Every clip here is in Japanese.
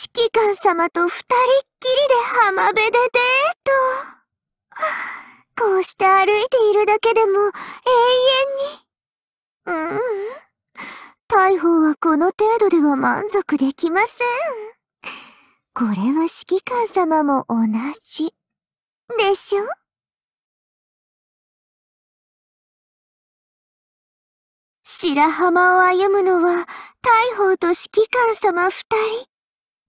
指揮官様と二人っきりで浜辺でデート。こうして歩いているだけでも永遠に。うん。大砲はこの程度では満足できません。これは指揮官様も同じ。でしょ白浜を歩むのは、大砲と指揮官様二人。指揮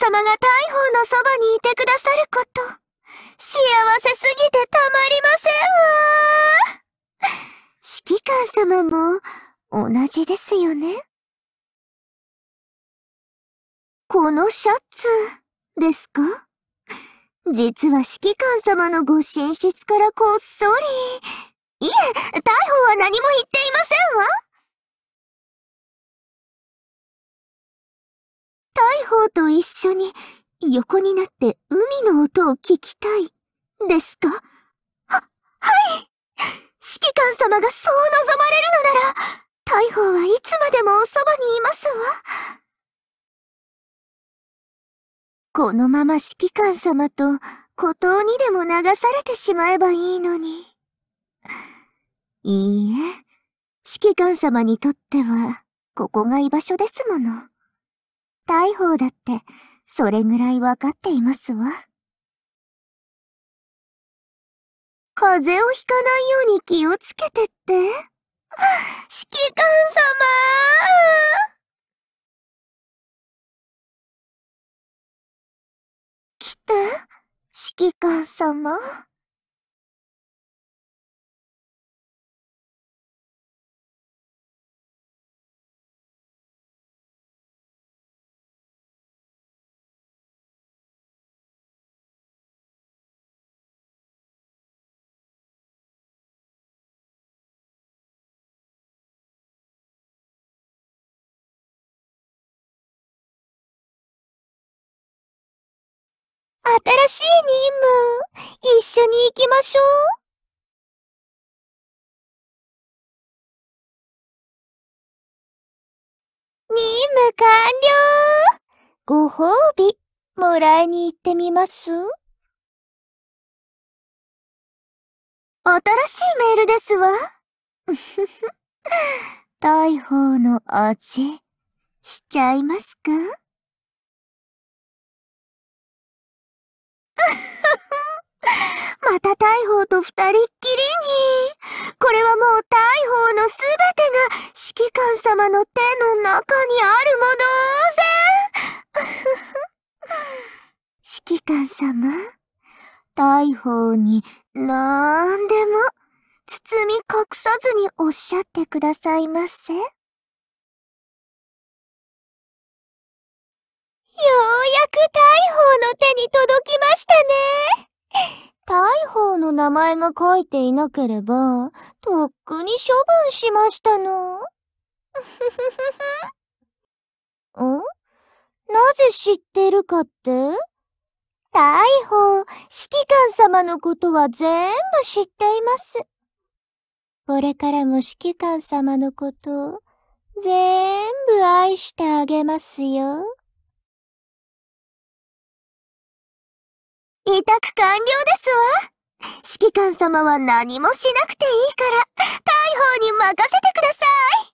官様が大砲のそばにいてくださること、幸せすぎてたまりませんわ指揮官様も同じですよねこのシャツですか実は指揮官様のご寝室からこっそり。いえ、逮捕は何も言ってと一緒に横になって海の音を聞きたい、ですかは、はい指揮官様がそう望まれるのなら、大砲はいつまでもおそばにいますわ。このまま指揮官様と孤島にでも流されてしまえばいいのに。いいえ、指揮官様にとっては、ここが居場所ですもの。大砲だって、それぐらいわかっていますわ。風邪をひかないように気をつけてって。指揮官様来て、指揮官様。新しい任務、一緒に行きましょう。任務完了ご褒美、もらいに行ってみます新しいメールですわ。大砲の味、しちゃいますか また大砲と二人っきりに。これはもう大砲のすべてが指揮官様の手の中にあるものぜ指揮官様、大砲に何でも包み隠さずにおっしゃってくださいませ。ようや名前が書いていなければ、とっくに処分しましたの。ふふふふ。んなぜ知ってるかって大砲、指揮官様のことは全部知っています。これからも指揮官様のこと、全部愛してあげますよ。委託完了ですわ。指揮官様は何もしなくていいから、大砲に任せてください